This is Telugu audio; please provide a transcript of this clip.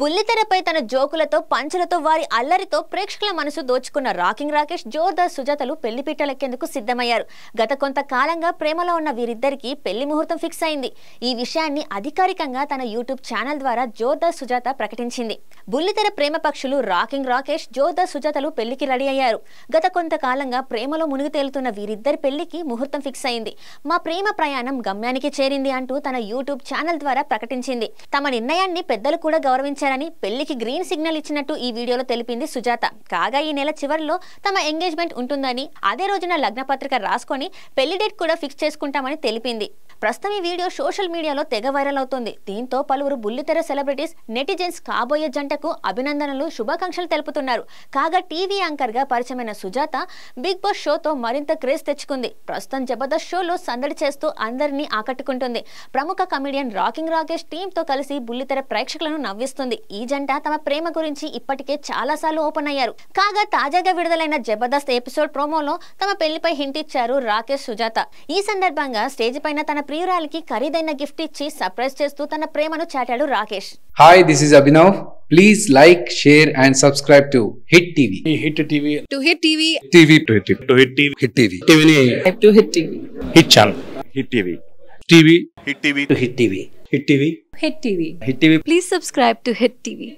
బుల్లితెరపై తన జోకులతో పంచులతో వారి అల్లరితో ప్రేక్షకుల మనసు దోచుకున్న రాకింగ్ రాకేష్ జోర్దార్ సుజాతలు పెళ్లిపీటలెక్కేందుకు సిద్ధమయ్యారు గత కొంతకాలంగా ప్రేమలో ఉన్న వీరిద్దరికీ పెళ్లి ముహూర్తం ఫిక్స్ అయింది ఈ విషయాన్ని అధికారికంగా తన యూట్యూబ్ ఛానల్ ద్వారా జోర్దార్ సుజాత ప్రకటించింది బుల్లితెర ప్రేమ పక్షులు రాకింగ్ రాకేష్ జోర్దార్ సుజాతలు పెళ్లికి రెడీ అయ్యారు గత కొంతకాలంగా ప్రేమలో మునిగి తేలుతున్న వీరిద్దరి పెళ్లికి ముహూర్తం ఫిక్స్ అయింది మా ప్రేమ ప్రయాణం గమ్యానికి చేరింది అంటూ తన యూట్యూబ్ ఛానల్ ద్వారా ప్రకటించింది తమ నిర్ణయాన్ని పెద్దలు కూడా గౌరవించారు ప్రకటించారని పెళ్లికి గ్రీన్ సిగ్నల్ ఇచ్చినట్టు ఈ వీడియోలో తెలిపింది సుజాత కాగా ఈ నెల చివరిలో తమ ఎంగేజ్మెంట్ ఉంటుందని అదే రోజున లగ్నపత్రిక రాసుకొని పెళ్లి డేట్ కూడా ఫిక్స్ చేసుకుంటామని తెలిపింది ప్రస్తుతం ఈ వీడియో సోషల్ మీడియాలో తెగ వైరల్ అవుతోంది దీంతో పలువురు బుల్లితెర సెలబ్రిటీస్ నెటిజన్స్ కాబోయే జంటకు అభినందనలు శుభాకాంక్షలు తెలుపుతున్నారు కాగా టీవీ యాంకర్ గా పరిచయమైన సుజాత బిగ్ బాస్ షోతో మరింత క్రేజ్ తెచ్చుకుంది ప్రస్తుతం జబర్దస్త్ షోలో సందడి చేస్తూ అందరినీ ఆకట్టుకుంటుంది ప్రముఖ కమెడియన్ రాకింగ్ రాకేష్ తో కలిసి బుల్లితెర ప్రేక్షకులను నవ్విస్తుంది ఉంది ఈ జంట తమ ప్రేమ గురించి ఇప్పటికే చాలాసార్లు ఓపెన్ అయ్యారు కాగా తాజాగా విడుదలైన జబర్దస్త్ ఎపిసోడ్ ప్రోమోలో తమ పెళ్లిపై హింట్ ఇచ్చారు రాకేష్ సుజాత ఈ సందర్భంగా స్టేజ్ పైన తన ప్రియురాలికి ఖరీదైన గిఫ్ట్ ఇచ్చి సర్ప్రైజ్ చేస్తూ తన ప్రేమను చాటాడు Rakesh hi this is Abhinav please like share and subscribe to hit TV hit TV to hit TV TV to hit to hit TV hit TV to hit TV hit channel hit TV TV hit TV to hit TV hit TV hit TV hit TV please subscribe to hit TV